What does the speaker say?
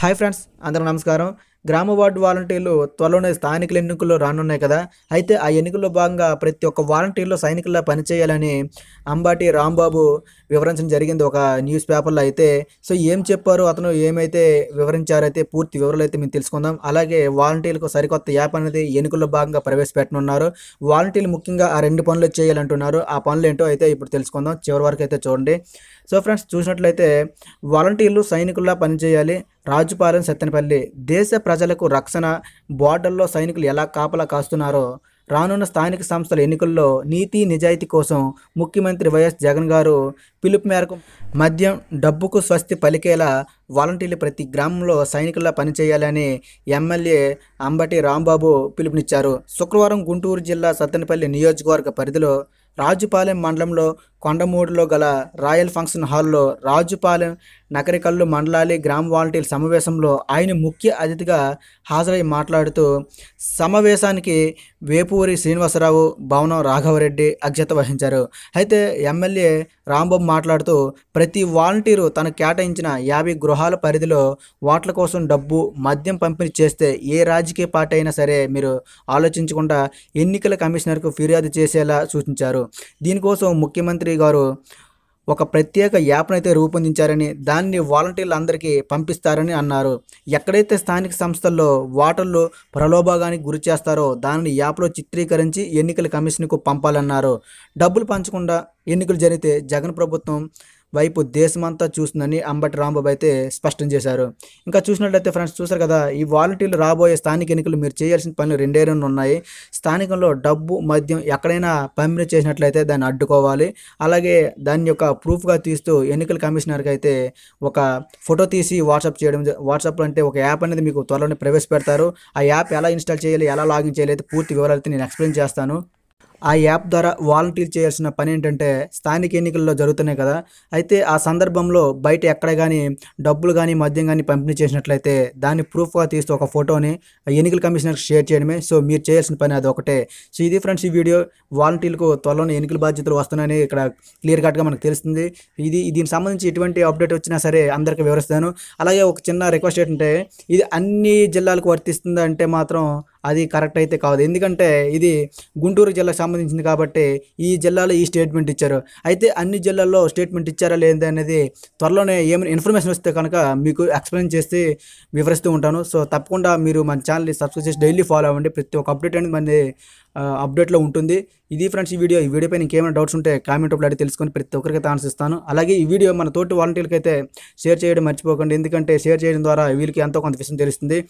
hi friends అందరూ నమస్కారం గ్రామ వార్డు వాలంటీర్లు త్వరలోనే స్థానిక ఎన్నికల్లో రానున్నాయి కదా అయితే ఆ ఎన్నికల్లో భాగంగా ప్రతి ఒక్క వాలంటీర్లు సైనికుల్లా పనిచేయాలని అంబాటి రాంబాబు వివరించడం జరిగింది ఒక న్యూస్ పేపర్లో అయితే సో ఏం చెప్పారు అతను ఏమైతే వివరించారైతే పూర్తి వివరాలు అయితే మేము తెలుసుకుందాం అలాగే వాలంటీర్లకు సరికొత్త యాప్ అనేది ఎన్నికల్లో భాగంగా ప్రవేశపెట్టనున్నారు వాలంటీర్లు ముఖ్యంగా ఆ రెండు పనులు చేయాలంటున్నారు ఆ పనులు ఏంటో అయితే ఇప్పుడు తెలుసుకుందాం చివరి వరకు అయితే చూడండి సో ఫ్రెండ్స్ చూసినట్లయితే వాలంటీర్లు సైనికుల్లా పనిచేయాలి రాజుపాలెం సత్తెనపల్లి దేశ ప్రజలకు రక్షణ బోర్డర్లో సైనికులు ఎలా కాపలా కాస్తున్నారో రానున్న స్థానిక సంస్థల ఎన్నికల్లో నీతి నిజాయితీ కోసం ముఖ్యమంత్రి వైఎస్ జగన్ గారు పిలుపు మేరకు మద్యం డబ్బుకు స్వస్తి పలికేలా వాలంటీర్లు ప్రతి గ్రామంలో సైనికుల్లా పనిచేయాలని ఎమ్మెల్యే అంబటి రాంబాబు పిలుపునిచ్చారు శుక్రవారం గుంటూరు జిల్లా సత్తెనపల్లి నియోజకవర్గ పరిధిలో రాజుపాలెం మండలంలో కొండమూడులో గల రాయల్ ఫంక్షన్ హాల్లో రాజుపాలెం నకరికల్లు మండలాలి గ్రామ వాలంటీర్ సమావేశంలో ఆయన ముఖ్య అతిథిగా హాజరై మాట్లాడుతూ సమావేశానికి వేపూరి శ్రీనివాసరావు భవనం రాఘవరెడ్డి అధ్యక్షత వహించారు అయితే ఎమ్మెల్యే రాంబాబు మాట్లాడుతూ ప్రతి వాలంటీరు తను కేటాయించిన యాభై గృహాల పరిధిలో ఓట్ల కోసం డబ్బు మద్యం పంపిణీ చేస్తే ఏ రాజకీయ పార్టీ అయినా సరే మీరు ఆలోచించకుండా ఎన్నికల కమిషనర్కు ఫిర్యాదు చేసేలా సూచించారు దీనికోసం ముఖ్యమంత్రి ముఖ్యమంత్రి గారు ఒక ప్రత్యేక యాప్ను అయితే రూపొందించారని దాన్ని వాలంటీర్లందరికీ పంపిస్తారని అన్నారు ఎక్కడైతే స్థానిక సంస్థల్లో ఓటర్లు ప్రలోభాగానికి గురి చేస్తారో దానిని యాప్లో చిత్రీకరించి ఎన్నికల కమిషన్కు పంపాలన్నారు డబ్బులు పంచకుండా ఎన్నికలు జరిగితే జగన్ ప్రభుత్వం వైపు దేశమంతా చూస్తుందని అంబటి రాంబాబు అయితే స్పష్టం చేశారు ఇంకా చూసినట్లయితే ఫ్రెండ్స్ చూసారు కదా ఈ వాలంటీర్లు రాబోయే స్థానిక ఎన్నికలు మీరు చేయాల్సిన పనులు రెండే రెండు ఉన్నాయి స్థానికంలో డబ్బు మద్యం ఎక్కడైనా పంపిణీ చేసినట్లయితే దాన్ని అడ్డుకోవాలి అలాగే దాని యొక్క ప్రూఫ్గా తీస్తూ ఎన్నికల కమిషనర్కి అయితే ఒక ఫోటో తీసి వాట్సాప్ చేయడం వాట్సాప్లో అంటే ఒక యాప్ అనేది మీకు త్వరలోనే ప్రవేశపెడతారు ఆ యాప్ ఎలా ఇన్స్టాల్ చేయాలి ఎలా లాగిన్ చేయాలి పూర్తి వివరాలు నేను ఎక్స్ప్లెయిన్ చేస్తాను ఆ యాప్ ద్వారా వాలంటీర్ చేయాల్సిన పని ఏంటంటే స్థానిక ఎన్నికల్లో జరుగుతున్నాయి కదా అయితే ఆ సందర్భంలో బయట ఎక్కడ కానీ డబ్బులు కానీ మద్యం కానీ పంపిణీ చేసినట్లయితే దాన్ని ప్రూఫ్గా తీస్తూ ఒక ఫోటోని ఎన్నికల కమిషనర్కి షేర్ చేయడమే సో మీరు చేయాల్సిన పని అది ఒకటే సో ఇది ఫ్రెండ్స్ ఈ వీడియో వాలంటీర్లకు త్వరలోనే ఎన్నికల బాధ్యతలు వస్తున్నాయని ఇక్కడ క్లియర్ కట్గా మనకు తెలుస్తుంది ఇది దీనికి సంబంధించి ఎటువంటి అప్డేట్ వచ్చినా సరే అందరికీ వివరిస్తాను అలాగే ఒక చిన్న రిక్వెస్ట్ ఏంటంటే ఇది అన్ని జిల్లాలకు వర్తిస్తుందంటే మాత్రం అది కరెక్ట్ అయితే కాదు ఎందుకంటే ఇది గుంటూరు జిల్లాకు సంబంధించింది కాబట్టి ఈ జిల్లాలో ఈ స్టేట్మెంట్ ఇచ్చారు అయితే అన్ని జిల్లాల్లో స్టేట్మెంట్ ఇచ్చారా లేదా అనేది త్వరలోనే ఏమైనా ఇన్ఫర్మేషన్ వస్తే కనుక మీకు ఎక్స్ప్లెయిన్ చేసి వివరిస్తూ ఉంటాను సో తప్పకుండా మీరు మన ఛానల్ని సబ్స్క్రైబ్ చేసి డైలీ ఫాలో అవ్వండి ప్రతి ఒక్క అప్డేట్ అనేది మన అప్డేట్లో ఉంటుంది ఇది ఫ్రెండ్స్ ఈ వీడియో ఈ వీడియో పైన ఇంకేమైనా డౌట్స్ ఉంటే కామెంట్ రూపంలో అడిగి తెలుసుకొని ప్రతి ఒక్కరికి ఆన్సర్ ఇస్తాను అలాగే ఈ వీడియో మన తోటి వాలంటీర్లకి అయితే షేర్ చేయడం మర్చిపోకండి ఎందుకంటే షేర్ చేయడం ద్వారా వీళ్ళకి ఎంతో కొంత విషయం తెలుస్తుంది